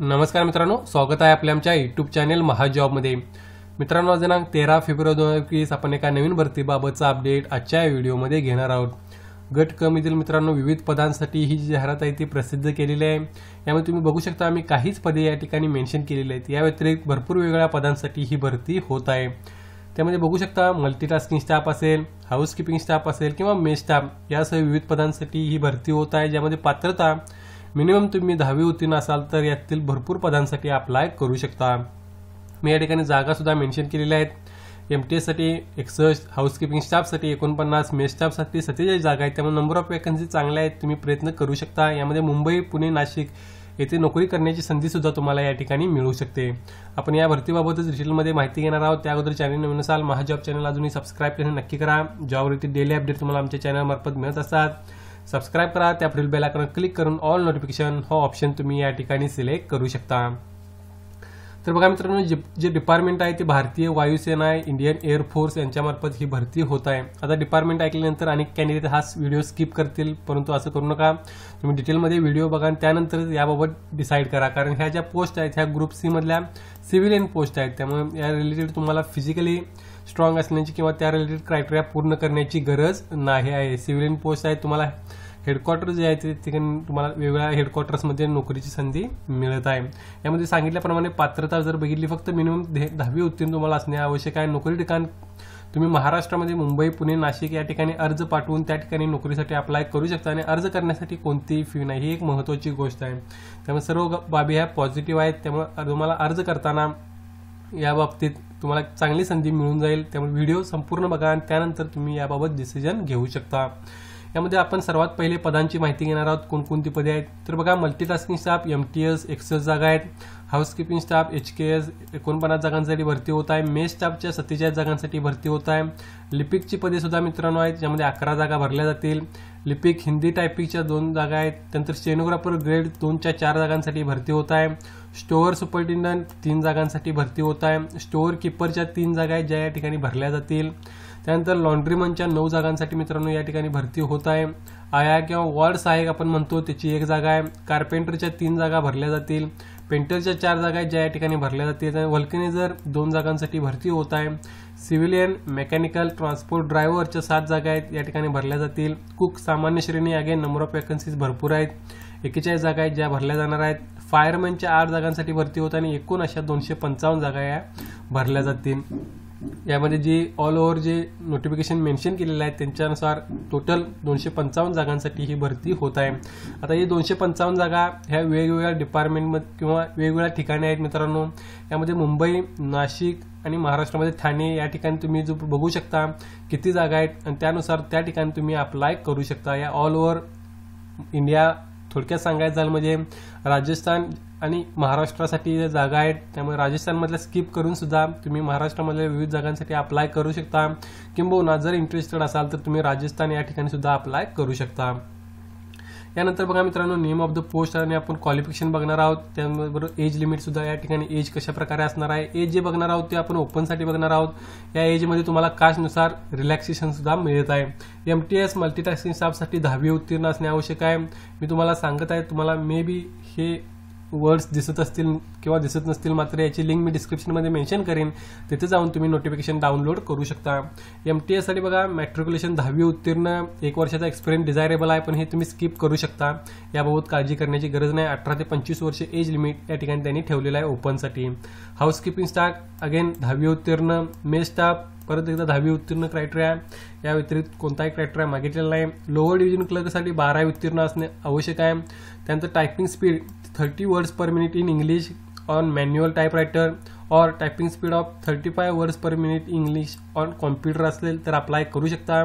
नमस्कार मित्रांनो स्वागत आहे आपल्या आमच्या युट्यूब चॅनेल महाजॉबमध्ये मित्रांनो दिनांक तेरा फेब्रुवारी दोन हजार एकवीस आपण एका नवीन भरतीबाबतचा अपडेट आजच्या व्हिडिओमध्ये घेणार आहोत गट कमीतील मित्रांनो विविध पदांसाठी ही जी जाहिरात आहे ती प्रसिद्ध केलेली आहे यामध्ये तुम्ही बघू शकता आम्ही काहीच पदे या ठिकाणी मेन्शन केलेली आहेत या व्यतिरिक्त भरपूर वेगळ्या पदांसाठी ही भरती होत आहे त्यामध्ये बघू शकता मल्टीटास्किंग स्टाफ असेल हाऊसकीपिंग स्टाफ असेल किंवा मेस स्टाफ यासह विविध पदांसाठी ही भरती होत आहे ज्यामध्ये पात्रता मिनिमम तुम्ही दहावी उत्तीर्ण असाल तर यातील भरपूर पदांसाठी अप्लाय करू शकता मी या ठिकाणी जागासुद्धा मेन्शन केलेल्या आहेत एम टी एससाठी एकसष्ट हाऊसकीपिंग स्टाफसाठी एकोणपन्नास मे स्टाफसाठी सत्तेचाळीस जागा आहेत त्यामुळे नंबर ऑफ वॅकन्सी चांगल्या आहेत तुम्ही प्रयत्न करू शकता यामध्ये मुंबई पुणे नाशिक येथे नोकरी करण्याची संधीसुद्धा तुम्हाला या ठिकाणी मिळू शकते आपण या भरतीबाबतच डिटेलमध्ये माहिती घेणार आहोत त्या अगोदर चॅनल नवीन असाल महाजॉब चॅनल अजूनही सबस्क्राईब करणे नक्की करा जॉबवरती डेली अपडेट तुम्हाला आमच्या चॅनलमार्फत मिळत असतात सबस्क्राईब करा त्या पुढील आयकॉन क्लिक करून ऑल नोटिफिकेशन हा ऑप्शन तुम्ही या ठिकाणी सिलेक्ट करू शकता तर बघा मित्रांनो जे डिपार्टमेंट आहे ते भारतीय वायुसेना आहे इंडियन एअरफोर्स यांच्यामार्फत ही भरती होत आहे आता डिपार्टमेंट ऐकल्यानंतर अनेक कॅन्डिडेट हा व्हिडिओ स्किप करतील परंतु असं करू नका तुम्ही डिटेलमध्ये व्हिडिओ बघा त्यानंतर याबाबत डिसाईड करा कारण ह्या ज्या पोस्ट आहेत ह्या ग्रुप सी मधल्या सिव्हिलियन पोस्ट आहेत त्यामुळे या रिलेटेड तुम्हाला फिजिकली स्ट्रॉंग असण्याची किंवा त्या रिलेटेड क्रायटेरिया पूर्ण करण्याची गरज नाही आहे सिव्हिलियन पोस्ट आहे तुम्हाला हेडक्वार्टर जे आहे ते ठिकाणी तुम्हाला वेगवेगळ्या हेडक्वार्टर्समध्ये नोकरीची संधी मिळत आहे यामध्ये सांगितल्याप्रमाणे पात्रता जर बघितली फक्त मिनिमम दहावी उत्तीर्ण तुम्हाला असणे आवश्यक आहे नोकरी ठिकाण तुम्ही महाराष्ट्रामध्ये मुंबई पुणे नाशिक या ठिकाणी अर्ज पाठवून त्या ठिकाणी नोकरीसाठी अप्लाय करू शकता आणि अर्ज करण्यासाठी कोणतीही फी नाही ही एक महत्त्वाची गोष्ट आहे त्यामुळे सर्व बाबी ह्या पॉझिटिव्ह आहेत त्यामुळे तुम्हाला अर्ज करताना या बाबतीत तुम्हाला चांगली संधी मिळून जाईल त्यामुळे व्हिडिओ संपूर्ण बघा आणि त्यानंतर तुम्ही याबाबत डिसिजन घेऊ शकता यामध्ये आपण सर्वात पहिले पदांची माहिती घेणार आहोत कोणकोणती पदे आहेत तर बघा multitasking staff M T S एक्सेल जागा आहेत housekeeping staff H K S एकोणपन्नास जागांसाठी भरती होत आहे मे स्टाफच्या सत्तेचाळीस जागांसाठी भरती होत आहे लिपिकची पदे सुद्धा मित्रांनो आहेत ज्यामध्ये अकरा जागा भरल्या जातील लिपिक हिंदी टायपिंगच्या दोन जागा आहेत त्यानंतर स्टेनोग्राफर ग्रेड दोनच्या चार जागांसाठी भरती होत आहे स्टोअर सुपरिटेंडंट तीन जागांसाठी भरती होत आहे स्टोअर किपरच्या तीन जागा आहेत ज्या या ठिकाणी भरल्या जातील त्यानंतर लॉन्ड्रीमनच्या नऊ जागांसाठी मित्रांनो या ठिकाणी भरती होत आहे आया किंवा वॉर्ड सहाय्यक आपण म्हणतो त्याची एक जागा आहे कार्पेंटरच्या तीन जागा भरल्या जातील पेंटरच्या चार जागा आहेत ज्या या ठिकाणी भरल्या जातील जर दोन जागांसाठी भरती होत आहे सिव्हिलियन मेकॅनिकल ट्रान्सपोर्ट ड्रायव्हरच्या सात जागा आहेत या ठिकाणी भरल्या जातील कुक सामान्य श्रेणी अगेन नंबर ऑफ वॅकन्सीज भरपूर आहेत एकेचाळीस जागा आहेत ज्या भरल्या जाणार आहेत फायरमॅनच्या आठ जागांसाठी भरती होत आणि एकूण अशा दोनशे पंचावन्न जागा या भरल्या जातील यामध्ये जे ऑल ओव्हर जे नोटिफिकेशन मेन्शन केलेलं आहे त्यांच्यानुसार टोटल दोनशे पंचावन्न जागांसाठी ही भरती होत आहे आता हे दोनशे पंचावन्न जागा ह्या वेगवेगळ्या डिपार्टमेंटमध्ये किंवा वेगवेगळ्या ठिकाणी आहेत मित्रांनो यामध्ये मुंबई नाशिक आणि महाराष्ट्रामध्ये ठाणे या ठिकाणी तुम्ही जो बघू शकता किती जागा आहेत आणि त्यानुसार त्या ठिकाणी तुम्ही अप्लाय करू शकता या ऑल ओव्हर इंडिया थोडक्यात सांगायचं झालं म्हणजे राजस्थान आणि महाराष्ट्रासाठी जागा आहेत त्यामुळे राजस्थानमधल्या स्किप करून सुद्धा तुम्ही महाराष्ट्रामधल्या विविध जागांसाठी अप्लाय करू शकता किंबहुना जर इंटरेस्टेड असाल तर तुम्ही राजस्थान या ठिकाणी सुद्धा अप्लाय करू शकता यानंतर बघा मित्रांनो नेम ऑफ द पोस्ट आणि आपण क्वालिफिकेशन बघणार आहोत त्याबरोबर एज लिमिट सुद्धा या ठिकाणी एज कशा प्रकारे असणार आहे एज जे बघणार आहोत ते आपण ओपनसाठी बघणार आहोत या एजमध्ये तुम्हाला कास्टनुसार रिलॅक्सेशन सुद्धा मिळत आहे एम टी एस मल्टीटास्किंग स्टाफसाठी दहावी उत्तीर्ण असणे आवश्यक आहे मी तुम्हाला सांगत आहे तुम्हाला मे बी हे वर्ड्स दिसत असतील किंवा दिसत नसतील मात्र याची लिंक मी डिस्क्रिप्शनमध्ये मेन्शन करेन तिथे जाऊन तुम्ही नोटिफिकेशन डाउनलोड करू शकता एम टी एससाठी बघा मॅट्रिक्युलेशन दहावी उत्तीर्ण एक वर्षाचा एक्सपिरियन्स डिझायरेबल आहे पण हे तुम्ही स्किप करू शकता याबाबत काळजी करण्याची गरज नाही अठरा ते पंचवीस वर्ष एज लिमिट या ठिकाणी त्यांनी ठेवलेलं आहे ओपनसाठी हाऊसकीपिंग स्टाफ अगेन दहावी उत्तीर्ण मेल स्टाफ परत एकदा दहावी उत्तीर्ण क्रायटेरिया या व्यतिरिक्त कोणताही क्रायटेरिया मागितलेला नाही लोअर डिव्हिजन क्लर्कसाठी बारावी उत्तीर्ण असणे आवश्यक आहे त्यांचं typing speed thirty words per minute in English on manual typewriter or typing speed of thirty five words per minute English on computer असेल तर अप्लाय करू शकता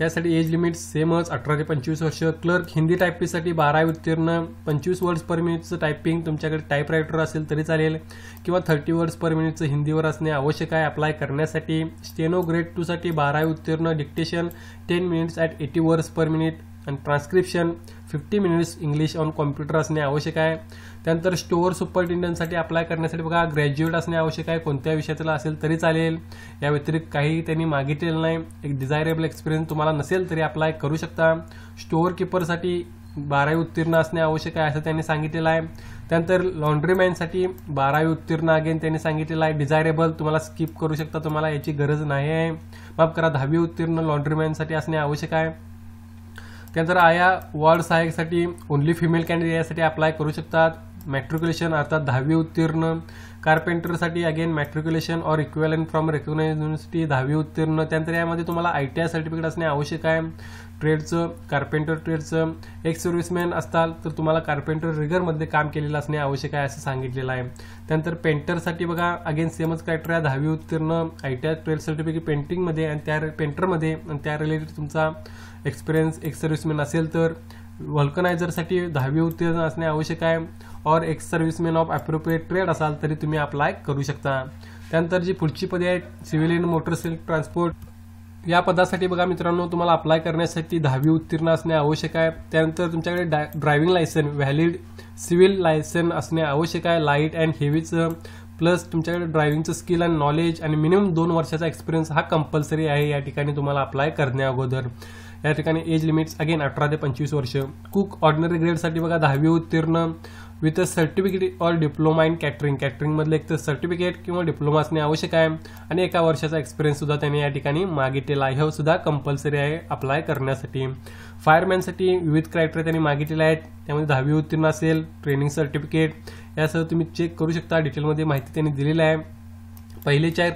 यासाठी एज लिमिट सेमच अठरा ते पंचवीस वर्ष क्लर्क हिंदी टायपिंगसाठी बारा उत्तीर्ण पंचवीस वर्ड्स पर मिनिटचं टायपिंग तुमच्याकडे रायटर असेल तरी चालेल किंवा थर्टी वर्ड्स पर मिनिटचं हिंदीवर असणे आवश्यक आहे अप्लाय करण्यासाठी स्टेनो ग्रेड टूसाठी बारावी उत्तीर्ण dictation ten minutes at eighty words per minute आणि transcription fifty minutes English on computer असणे आवश्यक आहे त्यानंतर स्टोअर सुपरटेंडंटसाठी अप्लाय करण्यासाठी बघा ग्रॅज्युएट असणे आवश्यक आहे कोणत्या विषयातला असेल तरी चालेल या व्यतिरिक्त काही त्यांनी मागितलेलं नाही एक डिझायरेबल एक्सपिरियन्स तुम्हाला नसेल तरी अप्लाय करू शकता स्टोअर किपरसाठी बारावी उत्तीर्ण असणे आवश्यक आहे असं त्यांनी सांगितलेलं आहे त्यानंतर लॉन्ड्रीमॅनसाठी बारावी उत्तीर्ण अगेन त्यांनी सांगितलेलं आहे डिझायरेबल तुम्हाला स्किप करू शकता तुम्हाला याची गरज नाही आहे माफ करा दहावी उत्तीर्ण लॉन्ड्रीमॅनसाठी असणे आवश्यक आहे त्यानंतर आया वॉर्ड सहाय्यकसाठी ओन्ली फिमेल कॅन्डिडेट यासाठी अप्लाय करू शकतात मॅट्रिक्युलेशन अर्थात दहावी उत्तीर्ण कार्पेंटरसाठी again matriculation or equal from recognise university दहावी उत्तीर्ण त्यानंतर यामध्ये तुम्हाला आय टी आय सर्टिफिकेट असणे आवश्यक आहे ट्रेडचं कार्पेंटर ट्रेडचं एक सर्व्हिसमॅन असताल तर तुम्हाला कार्पेंटर रिगरमध्ये काम केलेलं असणे आवश्यक आहे असं सांगितलेलं आहे त्यानंतर पेंटरसाठी बघा अगेन सेमच क्रायटेरिया दहावी उत्तीर्ण I T I trade certificate पेंटिंगमध्ये आणि त्या पेंटरमध्ये आणि त्या रिलेटेड तुमचा एक्सपिरियन्स एक सर्व्हिसमॅन असेल तर व्हल्कनायझरसाठी दहावी उत्तीर्ण असणे आवश्यक आहे or ex serviceman of appropriate trade असाल तरी तुम्ही अप्लाय करू शकता त्यानंतर जी पुढची पदे आहेत सिव्हिल अँड मोटरसायकल ट्रान्सपोर्ट या पदासाठी बघा मित्रांनो तुम्हाला अप्लाय करण्यासाठी दहावी उत्तीर्ण असणे आवश्यक आहे त्यानंतर तुमच्याकडे driving licence valid civil licence असणे आवश्यक आहे लाईट अँड हेवीचं प्लस तुमच्याकडे ड्रायव्हिंगचं स्किल अँड नॉलेज आणि मिनिमम दोन वर्षाचा एक्सपिरियन्स हा कंपल्सरी आहे या ठिकाणी तुम्हाला अप्लाय करण्या अगोदर या ठिकाणी एज लिमिट्स अगेन अठरा ते पंचवीस वर्ष कुक ऑर्डिनरी ग्रेडसाठी बघा दहावी उत्तीर्ण with a certificate or diploma in catering कॅटरिंगमधलं एक तर सर्टिफिकेट किंवा डिप्लोमा असणे आवश्यक आहे आणि एका वर्षाचा सुद्धा त्यांनी या ठिकाणी मागितलेला आहे हो सुद्धा कंपल्सरी आहे अप्लाय करण्यासाठी फायरमॅनसाठी विविध क्रायटेरिया त्यांनी मागितलेले आहेत त्यामध्ये दहावी उत्तीर्ण असेल ट्रेनिंग सर्टिफिकेट यासह तुम्ही चेक करू शकता डिटेलमध्ये माहिती त्यांनी दिलेली आहे पहिले चार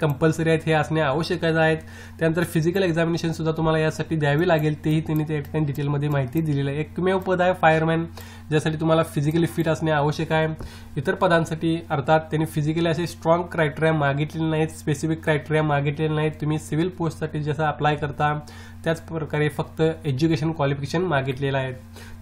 कंपल्सरी आहेत हे असणे आवश्यक आहेत त्यानंतर फिजिकल एक्झामिनेशन सुद्धा तुम्हाला यासाठी द्यावी लागेल तेही त्यांनी त्या ठिकाणी डिटेलमध्ये माहिती दिलेली आहे एकमेव पद आहे फायरमॅन ज्यासाठी तुम्हाला फिजिकली फिट असणे आवश्यक आहे इतर पदांसाठी अर्थात त्यांनी फिजिकली असे स्ट्रॉंग क्रायटेरिया मागितलेले नाहीत स्पेसिफिक क्रायटेरिया मागितलेले नाहीत तुम्ही सिव्हिल पोस्टसाठी जसं अप्लाय करता त्याच प्रकारे फक्त एज्युकेशन क्वालिफिकेशन मागितलेलं आहे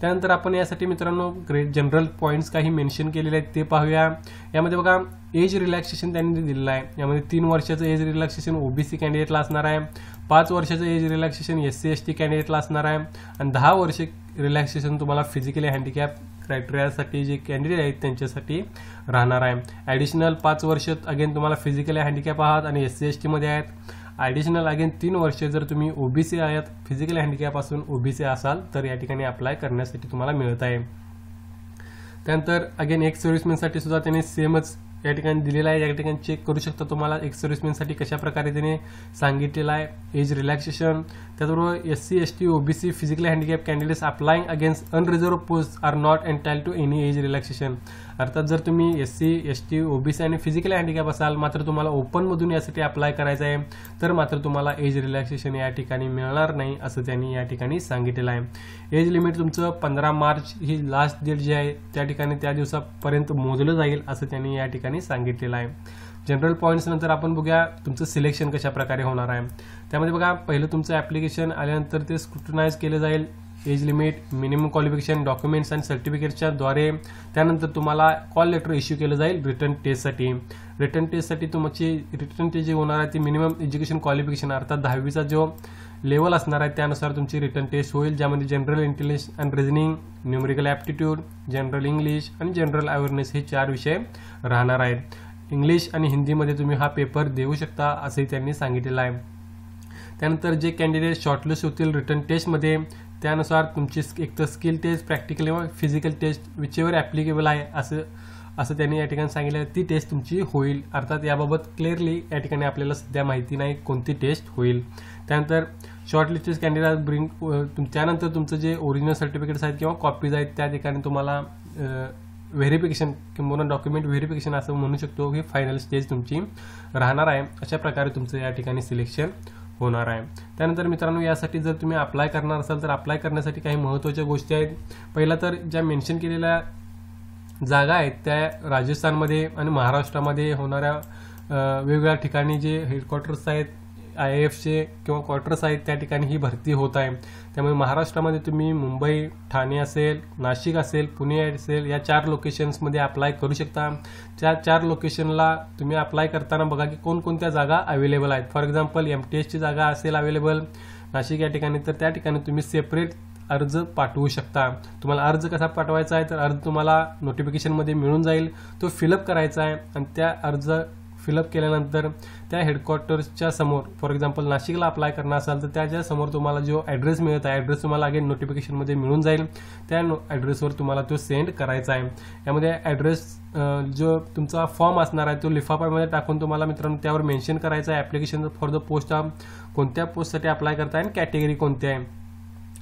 त्यानंतर आपण यासाठी मित्रांनो ग्रेट जनरल पॉईंट्स काही मेन्शन केलेले आहेत ते पाहूया यामध्ये बघा एज रिलॅक्सेशन त्यांनी दिलेलं आहे यामध्ये तीन वर्षाचं एज रिलॅक्सेशन ओबीसी कॅन्डिडेटला असणार आहे पाच वर्षाचं age relaxation S C S T कॅन्डिडेटला असणार आहे आणि दहा वर्षे रिलॅक्सेशन तुम्हाला फिजिकली हँडिकॅप क्रायटेरियासाठी जे कॅन्डिडेट आहेत त्यांच्यासाठी राहणार आहे ॲडिशनल पाच वर्ष अगेन तुम्हाला फिजिकली हँडिकॅप आहात आणि एस सी एस टीमध्ये आहेत ॲडिशनल अगेन तीन वर्षे जर तुम्ही ओबीसी आहात फिजिकली हँडिकॅप असून ओबीसी असाल तर या ठिकाणी अप्लाय करण्यासाठी तुम्हाला मिळत आहे त्यानंतर अगेन एक सर्व्हिसमॅनसाठी सुद्धा त्यांनी सेमच या ठिकाणी दिलेला आहे या ठिकाणी चेक करू शकता तुम्हाला एक सर्व्हिसमॅनसाठी कशा प्रकारे त्याने सांगितलेलं आहे एज रिलॅक्सेशन त्याचबरोबर S C S T OBC physically handicap candidates applying against unreserve post are not tile to any age relaxation अर्थात जर तुम्ही S C S T OBC आणि फिजिकल हँडिकॅप असाल मात्र तुम्हाला ओपनमधून यासाठी अप्लाय करायचं आहे तर मात्र तुम्हाला एज रिलॅक्सेशन या ठिकाणी मिळणार नाही असं त्यांनी या ठिकाणी सांगितलेलं आहे एज लिमिट तुमचं पंधरा मार्च ही लास्ट डेट जी आहे त्या ठिकाणी त्या दिवसापर्यंत मोजलं जाईल असं त्यांनी या ठिकाणी सांगितलेलं आहे जनरल पॉईंट्स नंतर आपण बघूया तुमचं सिलेक्शन कशा प्रकारे होणार आहे त्यामध्ये बघा पहिलं तुमचं ॲप्लिकेशन आल्यानंतर ते स्क्रुटनाईज केलं जाईल age limit minimum qualification documents आणि सर्टिफिकेटच्या द्वारे त्यानंतर तुम्हाला कॉल लेटर इश्यू केलं जाईल रिटर्न टेस्टसाठी रिटर्न टेस्टसाठी तुमची रिटर्न टेस्ट जी होणार आहे ती मिनिमम एज्युकेशन क्वालिफिकेशन अर्थात दहावीचा जो लेवल असणार आहे त्यानुसार तुमची रिटर्न टेस्ट होईल ज्यामध्ये general intelligence and reasoning numerical aptitude general English आणि जनरल अवेअरनेस हे चार विषय राहणार आहेत इंग्लिश आणि हिंदीमध्ये तुम्ही हा पेपर देऊ शकता असंही त्यांनी सांगितलेलं आहे त्यानंतर जे कॅन्डिडेट शॉर्टलिस्ट होतील रिटर्न टेस्टमध्ये त्यानुसार तुमची एक तर स्किल टेस्ट प्रॅक्टिकल किंवा फिजिकल टेस्ट विचेवर ॲप्लिकेबल आहे असं असं त्यांनी या ठिकाणी सांगितलं ती टेस्ट तुमची होईल अर्थात याबाबत क्लिअरली या ठिकाणी आपल्याला सध्या माहिती नाही कोणती टेस्ट होईल त्यानंतर शॉर्टलिस्टेड कॅन्डिडेट ब्रिंग त्यानंतर तुमचं जे ओरिजिनल सर्टिफिकेट्स आहेत किंवा कॉपीज आहेत त्या ठिकाणी तुम्हाला व्हेरिफिकेशन किंवा डॉक्युमेंट व्हेरिफिकेशन असं म्हणू शकतो की फायनल स्टेज तुमची राहणार आहे अशा प्रकारे तुमचं या ठिकाणी सिलेक्शन होणार आहे त्यानंतर मित्रांनो यासाठी जर तुम्ही अप्लाय करणार असाल तर अप्लाय करण्यासाठी काही महत्त्वाच्या गोष्टी आहेत पहिला तर ज्या मेन्शन केलेल्या जागा आहेत त्या राजस्थानमध्ये आणि महाराष्ट्रामध्ये होणाऱ्या वेगवेगळ्या ठिकाणी जे हेडक्वार्टर्स आहेत आय एफचे किंवा क्वार्टर्स आहेत त्या ठिकाणी ही भरती होत आहे त्यामुळे महाराष्ट्रामध्ये तुम्ही मुंबई ठाणे असेल नाशिक असेल पुणे असेल या चार लोकेशन्समध्ये अप्लाय करू शकता त्या चार लोकेशनला तुम्ही अप्लाय करताना बघा की कोणकोणत्या जागा अवेलेबल आहेत फॉर एक्झाम्पल एम टी एसची जागा असेल अवेलेबल नाशिक या ठिकाणी तर त्या ठिकाणी तुम्ही सेपरेट अर्ज पाठवू शकता तुम्हाला अर्ज कसा पाठवायचा आहे तर अर्ज तुम्हाला नोटिफिकेशनमध्ये मिळून जाईल तो फिलअप करायचा आहे आणि त्या अर्ज फिलअप केल्यानंतर त्या हेडक्वार्टर्सच्या समोर फॉर एक्झाम्पल नाशिकला अप्लाय करणार असाल तर त्याच्या समोर तुम्हाला जो ॲड्रेस मिळत आहे ॲड्रेस तुम्हाला अगेन नोटिफिकेशनमध्ये मिळून जाईल त्या नो ॲड्रेसवर तुम्हाला तो सेंड करायचा आहे यामध्ये ॲड्रेस जो तुमचा फॉर्म असणार आहे तो लिफाफामध्ये टाकून तुम्हाला मित्रांनो त्यावर मेन्शन करायचा आहे ॲप्लिकेशन फॉर द पोस्ट कोणत्या पोस्टसाठी अप्लाय करताय आणि कॅटेगरी कोणती आहे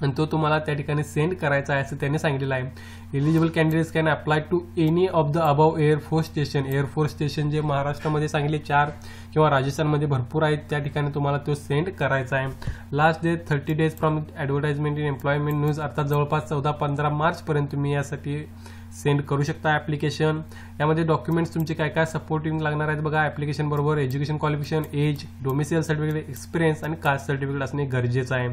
आणि तो तुम्हाला त्या ठिकाणी सेंड करायचा आहे असं त्यांनी सांगितलेलं आहे eligible candidates can apply to any of the above air force station air force station जे महाराष्ट्रामध्ये सांगितले चार किंवा राजस्थानमध्ये भरपूर आहेत त्या ठिकाणी तुम्हाला तो सेंड करायचा आहे last day thirty days from advertisement in employment news अर्थात जवळपास चौदा पंधरा मार्चपर्यंत तुम्ही यासाठी सेंड करू शकता ॲप्लिकेशन यामध्ये डॉक्युमेंट्स तुमचे काय काय सपोर्टिंग लागणार आहेत बघा ॲप्लिकेशन बरोबर education qualification age domicile certificate experience आणि कास्ट सर्टिफिकेट असणे गरजेचं आहे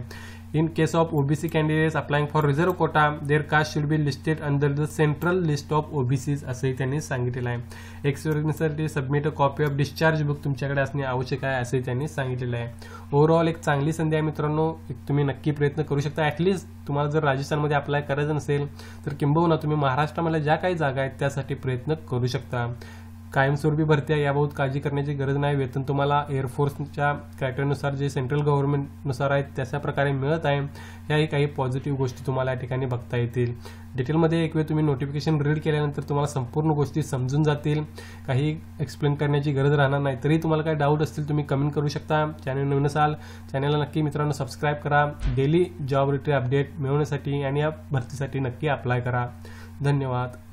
in case of OBC candidates applying for reserve quota their caste should be listed under the central list of OBCs असे त्यांनी सांगितलेलं आहे एक्सरसाठी submit a copy of discharge book तुमच्याकडे असणे आवश्यक आहे असंही त्यांनी सांगितलेलं आहे ओव्हरऑल एक चांगली संधी आहे मित्रांनो तुम्ही नक्की प्रयत्न करू शकता ॲटलिस्ट तुम्हाला जर राजस्थानमध्ये अप्लाय करायचं नसेल तर किंबहुना तुम्ही महाराष्ट्रामध्ये ज्या काही जागा आहेत त्यासाठी प्रयत्न करू शकता कायमस्वरूपी भरती आहे याबाबत काळजी करण्याची गरज नाही वेतन तुम्हाला एअरफोर्सच्या क्रायटेरियानुसार जे सेंट्रल गव्हर्नमेंटनुसार आहेत तशाप्रकारे प्रकारे मिळत आहे याही काही पॉझिटिव्ह गोष्टी तुम्हाला या ठिकाणी बघता येतील डिटेलमध्ये एक वेळ तुम्ही नोटिफिकेशन रीड केल्यानंतर तुम्हाला संपूर्ण गोष्टी समजून जातील काही एक्सप्लेन करण्याची गरज राहणार नाही तरी तुम्हाला काही डाऊट असतील तुम्ही कमेंट करू शकता चॅनल नवीन असाल चॅनलला नक्की मित्रांनो सबस्क्राईब करा डेली जॉब रिटेड अपडेट मिळवण्यासाठी आणि या भरतीसाठी नक्की अप्लाय करा धन्यवाद